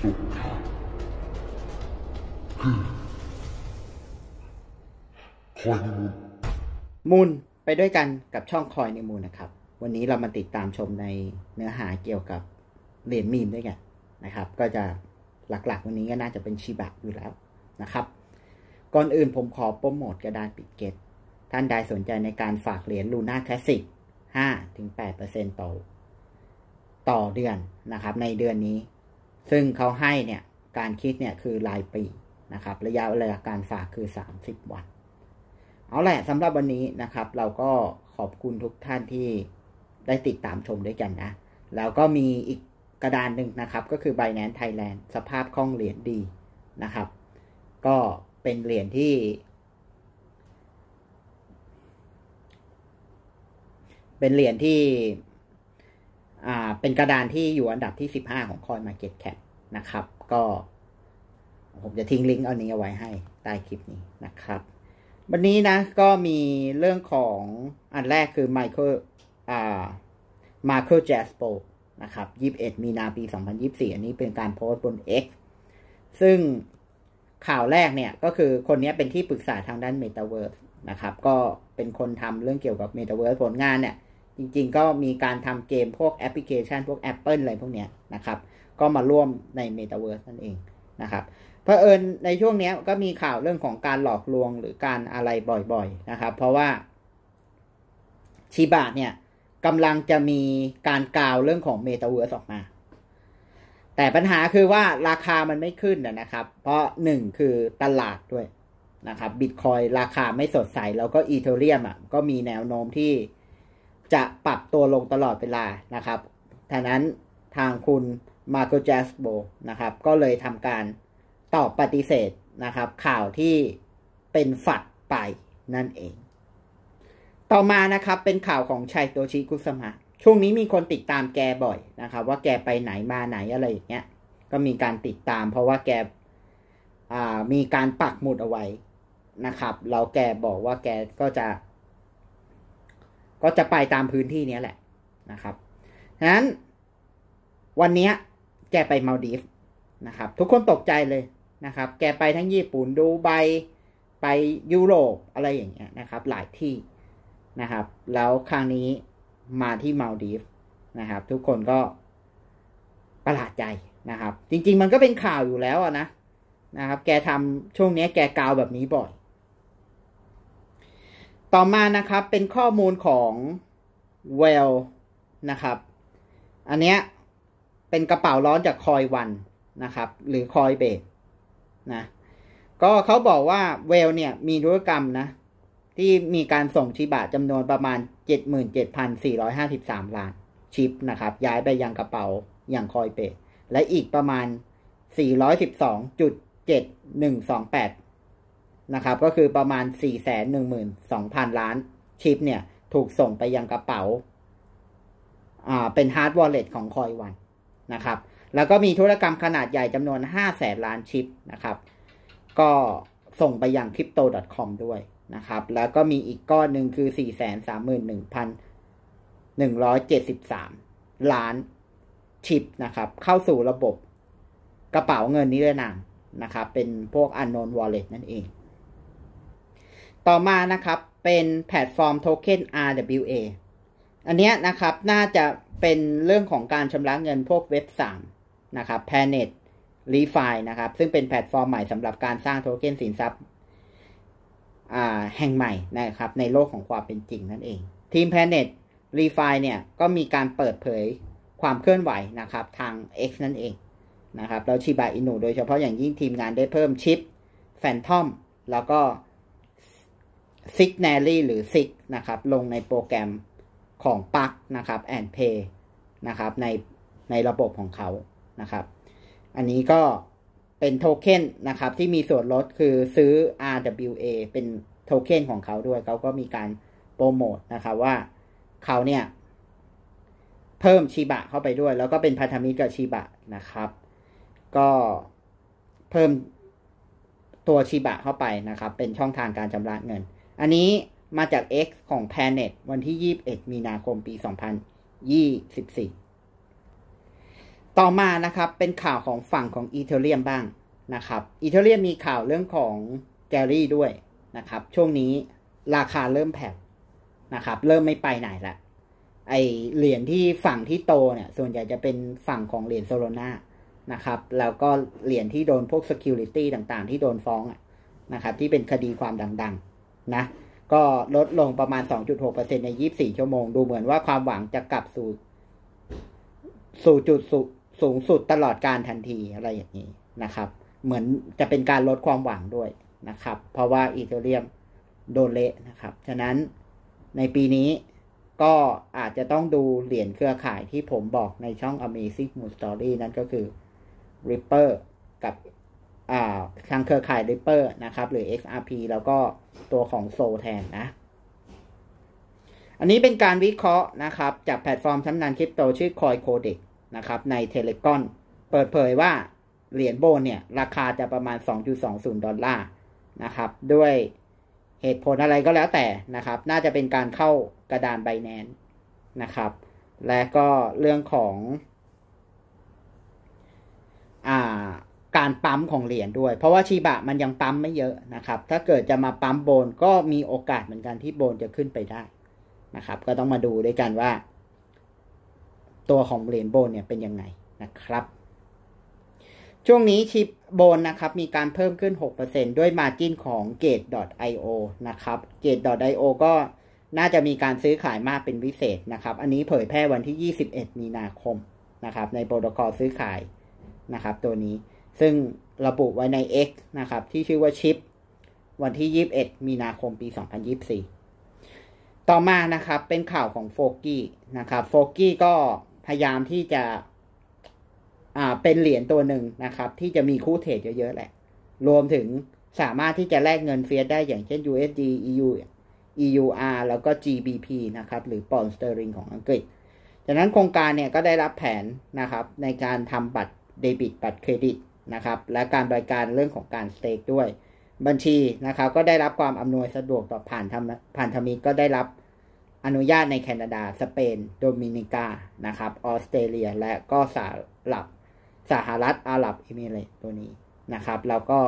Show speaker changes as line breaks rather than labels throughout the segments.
คอยมูลมูลไปด้วยกันกับช่องคอยในมูลนะครับ วันนี้เรามาติดตามชมในเนื้อหาเกี่ยวกับเหรียญมีมด้วยกันนะครับก็จะหลักๆวันนี้ก็น่าจะเป็นชิบะอยู่แล้วนะครับ ก่อนอื่นผมขอโปรโมทกระดานปิดเกตท่านใดสนใจในการฝากเหรียญลูน่าคลาสสิก5-8%ต่อต่อเดือนนะครับในเดือนนี้ซึ่งเขาให้เนี่ยการคิดเนี่ยคือรายปีนะครับ ระยะเวลาการฝากคือ 30 วัน เอาแหละสำหรับวันนี้นะครับ เราก็ขอบคุณทุกท่านที่ได้ติดตามชมด้วยกันนะ แล้วก็มีอีกกระดานหนึ่งนะครับ ก็คือ Binance Thailand สภาพคล่องเหรียญดีนะครับ ก็เป็นเหรียญที่ เป็นเหรียญที่อ่าเป็นกระดานที่อยู่อันดับที่15ของ Coin Market Cap นะครับก็ผมจะทิ้งลิงก์เอานี้เอาไว้ให้ใต้คลิปนี้นะครับ วันนี้นะก็มีเรื่องของอันแรกคือไมเคิลอ่ามาเคิลแจสโปนะครับ 21 มีนาปี 2024 อันนี้เป็นการโพสต์บน X ซึ่งข่าวแรกเนี่ยก็คือคนนี้เป็นที่ปรึกษาทางด้านเมตาเวิร์สนะครับก็เป็นคนทำเรื่องเกี่ยวกับเมตาเวิร์สผลงานเนี่ย จริงๆก็มีการทำเกมพวกแอปพลิเคชันพวก Apple อะไรพวกเนี้ยนะครับก็มาร่วมในเมตาเวิร์สนั่นเองนะครับเพราะเอิญในช่วงนี้ก็มีข่าวเรื่องของการหลอกลวงหรือการอะไรบ่อยๆนะครับ เพราะว่าชิบะเนี่ยกำลังจะมีการกล่าวเรื่องของเมตาเวิร์สออกมา แต่ปัญหาคือว่าราคามันไม่ขึ้นนะครับ เพราะหนึ่งคือตลาดด้วยนะครับบิตคอยราคาไม่สดใส แล้วก็อีเทเรียมอ่ะก็มีแนวโน้มที่จะปรับตัวลงตลอดเวลานะครับทา้นั้นทางคุณมาโกจสโบนะครับก็เลยทำการตอบปฏิเสธนะครับ ข่าวที่เป็นฝัดไปนั่นเอง ต่อมานะครับเป็นข่าวของชัยโตชิคุสมะช่วงนี้มีคนติดตามแกบ่อยนะครับ ว่าแกไปไหนมาไหนอะไรอย่างเงี้ย ก็มีการติดตามเพราะว่าแกมีการปักหมุดเอาไว้นะครับแล้วแกบอกว่าแกก็จะ ก็จะไปตามพื้นที่นี้แหละนะครับนั้น วันนี้แกไปมาดีฟนะครับ ทุกคนตกใจเลยนะครับ แก ไปทั้ง ญี่ปุ่นดูใบไปยุโรปอะไรอย่างเงี้ยนะครับ หลายที่นะครับ แล้ว ครั้งนี้มาที่มาดีฟนะครับ ทุกคนก็ประหลาดใจนะครับ จริงๆมันก็เป็นข่าวอยู่แล้วนะนะครับ แกทำช่วงนี้แกกาวแบบนี้บ่อย ต่อมานะครับเป็นข้อมูลของเวลนะครับ อันเนี้ยเป็นกระเป๋าร้อนจากคอยวันนะครับ หรือคอยเบดนะ ก็เขาบอกว่าเวลเนี่ย มีธุรกรรมนะ ที่มีการส่งชิบะจำนวนประมาณ 77,453 ล้านชิปนะครับ ย้ายไปยังกระเป๋าอย่างคอยเปดและอีกประมาณ 412.7128นะครับ ก็คือประมาณ412,000ล้านชิป เนี่ย ถูกส่งไปยังกระเป๋าอ่าเป็นฮาร์ดวอลเล็ตของคอยวันนะครับ แล้วก็มีธุรกรรมขนาดใหญ่จำนวน5แสนล้านชิปนะครับ ก็ส่งไปยัง crypto.com ด้วยนะครับ แล้วก็มีอีกก้อนหนึ่งคือ 431,173 ล้านชิปนะครับ เข้าสู่ระบบกระเป๋าเงินนี้เลยนามนะครับ เป็นพวก unknown wallet นั่นเอง ต่อมานะครับเป็นแพลตฟอร์มโทเค็น RWA อันนี้นะครับน่าจะเป็นเรื่องของการชำระเงินพวกเว็บสามนะครับ Planet ReFi นะครับ ซึ่งเป็นแพลตฟอร์มใหม่สำหรับการสร้างโทเค็นสินทรัพย์แห่งใหม่นะครับ ในโลกของความเป็นจริงนั่นเอง ทีม Planet ReFi เนี่ยก็มีการเปิดเผยความเคลื่อนไหวนะครับทาง X นั่นเองนะครับแล้วชิบาอินูโดยเฉพาะอย่างยิ่งทีมงานได้เพิ่มชิปแฟนทอมแล้วก็ซิกแนลลี่หรือซิกนะครับลงในโปรแกรมของปักนะครับแอนเพย์นะครับในในระบบของเขานะครับอันนี้ก็เป็นโทเค็นนะครับที่มีส่วนลดคือซื้อ RWA เป็นโทเค็นของเขาด้วยเขาก็มีการโปรโมทนะครับว่าเขาเนี่ย เพิ่มชีบะเข้าไปด้วย แล้วก็เป็นพันธมิตรกับชีบะนะครับ ก็เพิ่มตัวชีบะเข้าไปนะครับ เป็นช่องทางการชำระเงิน อันนี้มาจาก X ของ Planet วันที่ 21 มีนาคมปี 2024 ต่อมานะครับ เป็นข่าวของฝั่งของอีเทเรียมบ้างนะครับอีเทเรียมมีข่าวเรื่องของแกลลี่ด้วยนะครับ ช่วงนี้ราคาเริ่มแผ่วนะครับ เริ่มไม่ไปไหนละ ไอเหรียญที่ฝั่งที่โตเนี่ย ส่วนใหญ่จะเป็นฝั่งของเหรียญโซโลนานะครับ แล้วก็เหรียญที่โดนพวก security ต่างๆ ที่โดนฟ้องนะครับ ที่เป็นคดีความดัง ๆนะก็ลดลงประมาณ 2.6%ใน 24 ชั่วโมง ดูเหมือนว่าความหวังจะกลับสู่สู่จุดสสูงสุดตลอดการทันทีอะไรอย่างนี้นะครับ เหมือนจะเป็นการลดความหวังด้วยนะครับ เพราะว่าอีเทเรียมโดนเละนะครับ ฉะนั้นในปีนี้ก็อาจจะต้องดูเหรียญเครือข่ายที่ผมบอกในช่อง Amazing Moon Story นั่นก็คือ Ripper กับทางเครือข่าย Ripper นะครับ หรือ XRP แล้วก็ตัวของโซแทนนะ อันนี้เป็นการวิเคราะห์นะครับ จากแพลตฟอร์มัำนนำคริปโต ชื่อ Coin Codex นะครับ ใน t e l e g r a เปิดเผยว่าเหรียญโบนเนี่ย ราคาจะประมาณ 2.20ดอลลาร์นะครับ ด้วยเหตุผลอะไรก็แล้วแต่นะครับ น่าจะเป็นการเข้ากระดานไบแนนนะครับ และก็เรื่องของ อ่าการปั๊มของเหรียญด้วยเพราะว่าชีบะมันยังปั๊มไม่เยอะนะครับ ถ้าเกิดจะมาปั๊มโบนก็มีโอกาสเหมือนกันที่โบนจะขึ้นไปได้นะครับ ก็ต้องมาดูด้วยกันว่า ตัวของเหรียญโบนเนี่ยเป็นยังไงนะครับ ช่วงนี้ชิปโบนนะครับ มีการเพิ่มขึ้น6%ด้วยมาจิ้นของเกต .io นะครับเกต .io ก็น่าจะมีการซื้อขายมากเป็นพิเศษนะครับ อันนี้เผยแพร่วันที่21มีนาคมนะครับ ในโปรโตคอลซื้อขายนะครับ ตัวนี้ซึ่งระบุไว้ใน X นะครับ ที่ชื่อว่าชิปวันที่ 21 มีนาคมปี 2024 ต่อมานะครับเป็นข่าวของโฟกี้นะครับโฟกี้ก็พยายามที่จะอ่าเป็นเหรียญตัวหนึ่งนะครับ ที่จะมีคู่เทรดเยอะๆ แหละ รวมถึงสามารถที่จะแลกเงินเฟียสได้อย่างเช่น USD EU EUR แล้วก็ GBP นะครับ หรือปอนด์สเตอริงของอังกฤษ จากนั้นโครงการเนี่ยก็ได้รับแผนนะครับในการทำบัตรเดบิตบัตรเครดิตนะครับและการบริการเรื่องของการสเต็กด้วย บัญชีนะครับ ก็ได้รับความอำนวยสะดวกต่อผ่านทำผ่านธมิตก็ได้รับอนุญาตในแคนาดาสเปนโดมินิกานะครับออสเตรเลีย และก็สหรัฐสหรัฐอาหรับ เอมิเรตตัวนี้นะครับ แล้วก็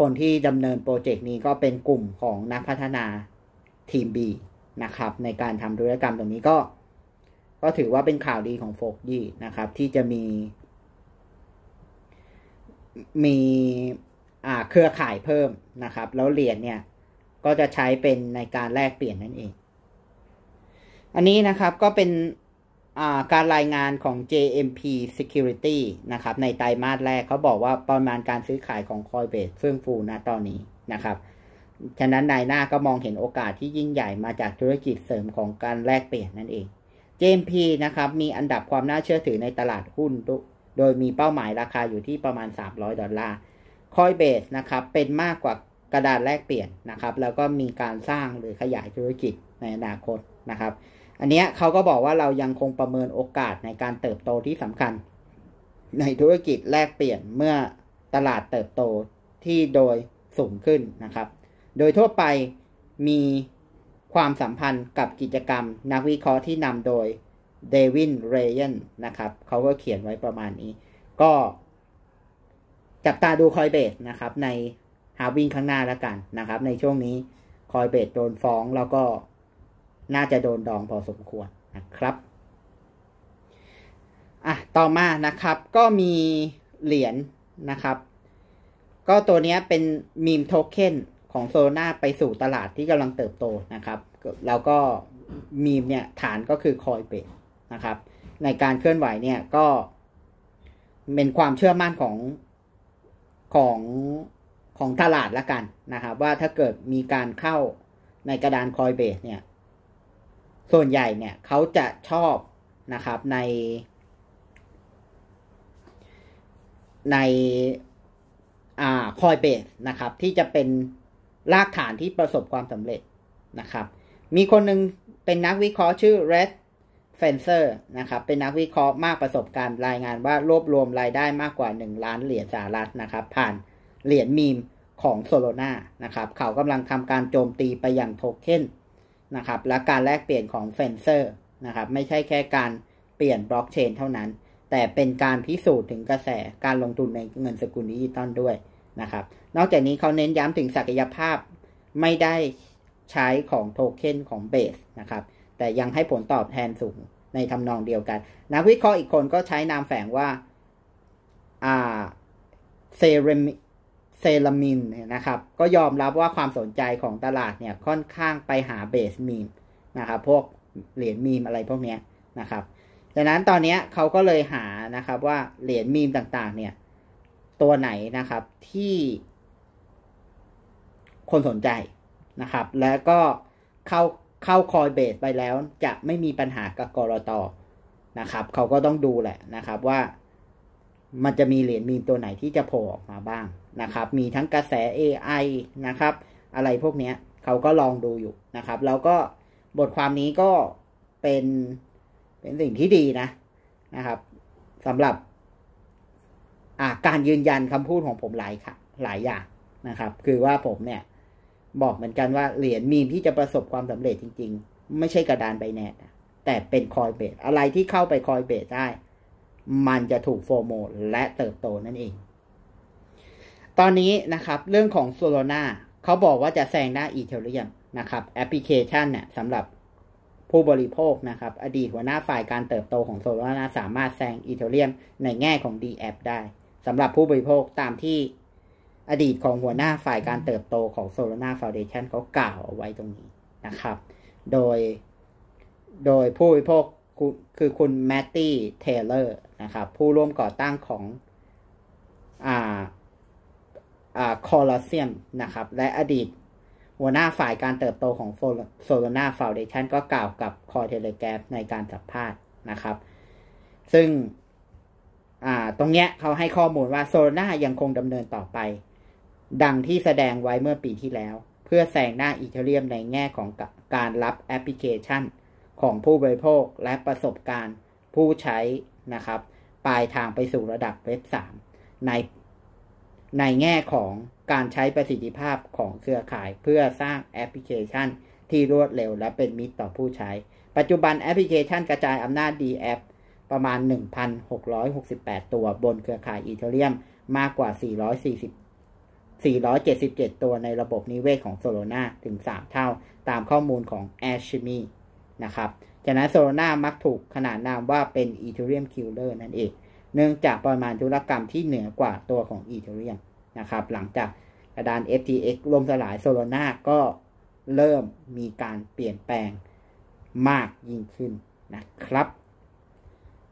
คนที่ดำเนินโปรเจกต์นี้ก็เป็นกลุ่มของนักพัฒนาทีม B นะครับในการทำธุรกรรมตรงนี้ก็ ก็ถือว่าเป็นข่าวดีของโฟกดีนะครับ ที่จะมีมีเครือข่ายเพิ่มนะครับ แล้วเหรียญเนี่ยก็จะใช้เป็นในการแลกเปลี่ยนนั่นเอง อันนี้นะครับก็เป็นการรายงานของ JMP Security นะครับในไตรมาสแรกเขาบอกว่าประมาณการซื้อขายของ Coinbase เฟื่องฟูนตอนนี้นะครับ ฉะนั้นนายหน้าก็มองเห็นโอกาสที่ยิ่งใหญ่มาจากธุรกิจเสริมของการแลกเปลี่ยนนั่นเอง JMP นะครับ มีอันดับความน่าเชื่อถือในตลาดหุ้นโดยมีเป้าหมายราคาอยู่ที่ประมาณ 300 ดอลลาร์คอยเบสนะครับ เป็นมากกว่ากระดานแลกเปลี่ยนนะครับ แล้วก็มีการสร้างหรือขยายธุรกิจในอนาคตนะครับ อันนี้เขาก็บอกว่าเรายังคงประเมินโอกาสในการเติบโตที่สำคัญ ในธุรกิจแลกเปลี่ยนเมื่อตลาดเติบโตที่โดยสูงขึ้นนะครับ โดยทั่วไปมีความสัมพันธ์กับกิจกรรม นักวิเคราะห์ที่นำโดยเดวินเรยยนนะครับ เขาก็เขียนไว้ประมาณนี้ ก็จับตาดูคอยเบสนะครับ ในฮาวิ่งข้างหน้าแล้วกันนะครับ ในช่วงนี้คอยเบสโดนฟ้อง แล้วก็น่าจะโดนดองพอสมควรนะครับอ่ะต่อมานะครับ ก็มีเหรียญนะครับ ก็ตัวนี้เป็นมีมโทเค็นของโซน่าไปสู่ตลาดที่กำลังเติบโตนะครับ แล้วก็มีมเนี่ยฐานก็คือคอยเบสนะครับในการเคลื่อนไหวเนี่ยก็เป็นความเชื่อมั่นของของของตลาดละกันนะครับว่าถ้าเกิดมีการเข้าในกระดานคอยเบสเนี่ยส่วนใหญ่เนี่ยเขาจะชอบนะครับในในอ่าคอยเบสนะครับที่จะเป็นรากฐานที่ประสบความสำเร็จนะครับมีคนหนึ่งเป็นนักวิเคราะห์ชื่อ Red เฟนเซอร์นะครับเป็นนักวิเคราะห์มากประสบการณ์รายงานว่ารวบรวมรายได้มากกว่า 1 ล้านเหรียญสหรัฐนะครับผ่านเหรียญมีมของโซโลนานะครับเขากำลังทำการโจมตีไปยังโทเค็นนะครับและการแลกเปลี่ยนของเฟนเซอร์นะครับไม่ใช่แค่การเปลี่ยนบล็อกเชนเท่านั้น แต่เป็นการพิสูจน์ถึงกระแสการลงทุนในเงินสกุลดิจิตอลด้วยนะครับนอกจากนี้เขาเน้นย้ำถึงศักยภาพไม่ได้ใช้ของโทเค็นของเบสนะครับแต่ยังให้ผลตอบแทนสูงในทำนองเดียวกัน นักวิเคราะห์อีกคนก็ใช้นามแฝงว่าอ่าเซรามิเซรามินนะครับ ก็ยอมรับว่าความสนใจของตลาดเนี่ยค่อนข้างไปหาเบสมีมนะครับ พวกเหรียญมีมอะไรพวกนี้นะครับดังนั้นตอนนี้เขาก็เลยหานะครับว่า เหรียญมีมต่างๆเนี่ย ตัวไหนนะครับที่ คนสนใจนะครับ แล้วก็เข้าเข้าคอยเบสไปแล้ว จะไม่มีปัญหากับกรอตอนะครับ เขาก็ต้องดูแหละนะครับว่ามันจะมีเหรียญมีตัวไหนที่จะโผล่ออกมาบ้างนะครับ มีทั้งกระแส AI นะครับ อะไรพวกนี้เขาก็ลองดูอยู่นะครับ แล้วก็บทความนี้ก็เป็น เป็นสิ่งที่ดีนะนะครับสำหรับการยืนยันคำพูดของผมหลายค่ะ หลายอย่างนะครับ คือว่าผมเนี่ยบอกเหมือนกันว่าเหรียญมีมที่จะประสบความสำเร็จจริงๆ ไม่ใช่กระดานใบแนทแต่เป็นคอยเบสอะไรที่เข้าไปคอยเบสได้ มันจะถูกโฟโมและเติบโตนั่นเอง ตอนนี้นะครับเรื่องของโซโลนาเขาบอกว่าจะแซงหน้าอีเทเรียมนะครับ แอปพลิเคชันเนี่ยสำหรับผู้บริโภคนะครับ อดีตหัวหน้าฝ่ายการเติบโตของโซโลนาสามารถแซงอีเทเรียมในแง่ของ d แอได้สำหรับผู้บริโภคตามที่อดีตของหัวหน้าฝ่ายการเติบโตของ Solana Foundation เขากล่าวเอาไว้ตรงนี้นะครับ โดย โดยผู้วิพากคือคุณแมตตี้เทเลอร์นะครับ ผู้ร่วมก่อตั้งของอ่าอ่าคอลเซียมนะครับและอดีตหัวหน้าฝ่ายการเติบโตของโซโลนาฟาวเดชันก็กล่าวกับคอเทเลแกรในการสัมภาษณ์นะครับซึ่งอ่าตรงเนี้ยเขาให้ข้อมูลว่าโซโลนายังคงดำเนินต่อไปดังที่แสดงไว้เมื่อปีที่แล้ว เพื่อแซงหน้าอีเธเรียมในแง่ของการรับแอปพลิเคชัน ของผู้บริโภคและประสบการณ์ผู้ใช้นะครับปลายทางไปสู่ระดับเว็บ3ใน ในแง่ของการใช้ประสิทธิภาพของเครือข่ายเพื่อสร้างแอปพลิเคชัน ที่รวดเร็วและเป็นมิตรต่อผู้ใช้ ปัจจุบันแอปพลิเคชันกระจายอำนาจ DF ประมาณ 1,668 ตัวบนเครือข่ายอีเธเรียม มากกว่า440 477 ตัวในระบบนิเวศของโซโลนาถึง 3 เท่าตามข้อมูลของ a s h ม m i นะครับจากนั้นโซโลนามักถูกขนานนามว่าเป็นอีเทเรียมคิลเลอร์นั่นเอง เนื่องจากปริมาณธุรกรรมที่เหนือกว่าตัวของอีเทเรียมนะครับ หลังจากกระดาน FTX ล่มสลายโซโลนาก็เริ่มมีการเปลี่ยนแปลงมากยิ่งขึ้นนะครับ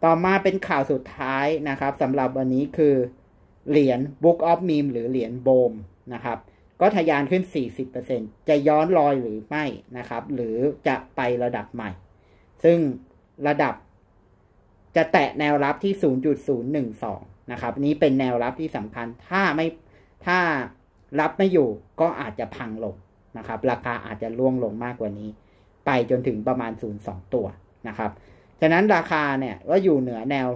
ต่อมาเป็นข่าวสุดท้ายนะครับสำหรับวันนี้คือเหรียญ Book of Meme หรือเหรียญโบมนะครับ ก็ทะยานขึ้น 40%จะย้อนรอยหรือไม่นะครับ หรือจะไประดับใหม่ ซึ่งระดับจะแตะแนวรับที่ 0.012นะครับ นี้เป็นแนวรับที่สำคัญถ้าไม่ถ้ารับไม่อยู่ก็อาจจะพังลงนะครับ ราคาอาจจะล่วงลงมากกว่านี้ ไปจนถึงประมาณ 0.2 ตัวนะครับฉะนั้นราคาเนี่ยก็อยู่เหนือแนว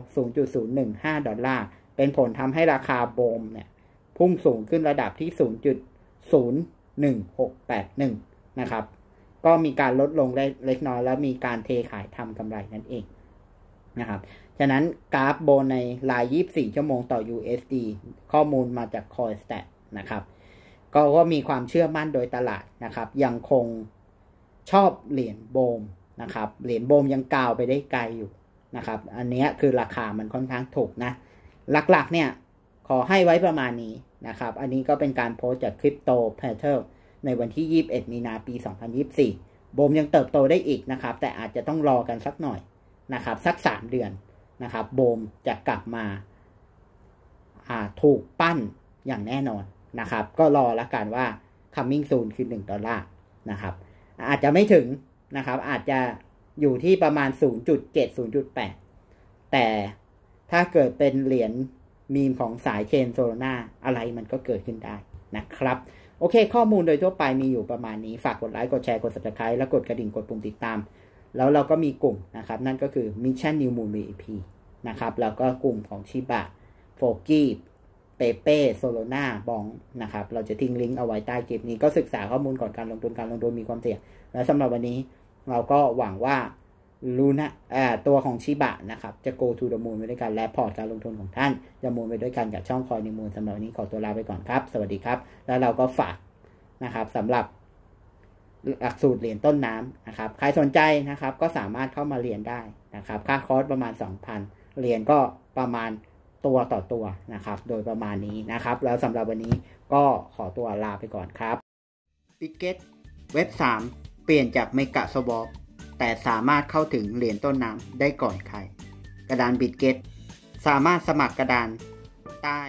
0.015 ดอลลาร์เป็นผลทำให้ราคาโบมเนี่ย พุ่งสูงขึ้นระดับที่ 0.01681 นะครับ ก็มีการลดลงเล็กน้อย แล้วมีการเทขายทำกำไรนั่นเองนะครับ ฉะนั้นกราฟโบนในราย 24 ชั่วโมงต่อ USD ข้อมูลมาจาก CoinStat นะครับ ก็ก็มีความเชื่อมั่นโดยตลาดนะครับ ยังคงชอบเหรียญโบมนะครับ เหรียญโบมยังกาวไปได้ไกลอยู่นะครับ อันนี้คือราคามันค่อนข้างถูกนะหลัก ๆ เนี่ยขอให้ไว้ประมาณนี้นะครับ อันนี้ก็เป็นการโพสจากคริปโตเพเทอร์ในวันที่ 21 มีนาปี 2024โบมยังเติบโตได้อีกนะครับ แต่อาจจะต้องรอกันสักหน่อยนะครับ สัก3เดือนนะครับ โบมจะกลับมาาถูกปั้นอย่างแน่นอนนะครับ ก็รอละกันว่า coming soon คือ1ดอลลาร์นะครับ อาจจะไม่ถึงนะครับ อาจจะอยู่ที่ประมาณ0.7 0.8แต่ถ้าเกิดเป็นเหรียญมีมของสายเชนโซโลนาอะไรมันก็เกิดขึ้นได้นะครับ โอเค ข้อมูลโดยทั่วไปมีอยู่ประมาณนี้ ฝากกดไลค์กดแชร์กด subscribe แล้วกดกระดิ่งกดปุ่มติดตาม แล้วเราก็มีกลุ่มนะครับ นั่นก็คือ Mission New Moon VIP นะครับแล้วก็กลุ่มของชิบะโฟกี้เปเป้โซโลนาบองนะครับเราจะทิ้งลิงก์เอาไว้ใต้คลิปนี้ก็ศึกษาข้อมูลก่อนการลงทุนการลงทุนมีความเสี่ยงและสำหรับวันนี้เราก็หวังว่าลูนะาตัวของชิบะนะครับจะ go to the moon ไปด้วยกัน และพอร์ตการลงทุนของท่าน จะมูนไปด้วยกัน กับช่องคอยนมูลสำหรับวันนี้ขอตัวลาไปก่อนครับ สวัสดีครับ แล้วเราก็ฝากนะครับสำหรับหลักสูตรเรียนต้นน้ำนะครับใครสนใจนะครับก็สามารถเข้ามาเรียนได้นะครับ ค่าคอร์สประมาณ 2,000 เรียนก็ประมาณตัวต่อตัวนะครับโดยประมาณนี้นะครับ แล้วสำหรับวันนี้ก็ขอตัวลาไปก่อนครับปิกเก็ตเว็บ3เปลี่ยนจากเมกะสวอปแต่สามารถเข้าถึงเหรียญต้นน้ำได้ก่อนใคร กระดานบิดเกตสามารถสมัครกระดานใต้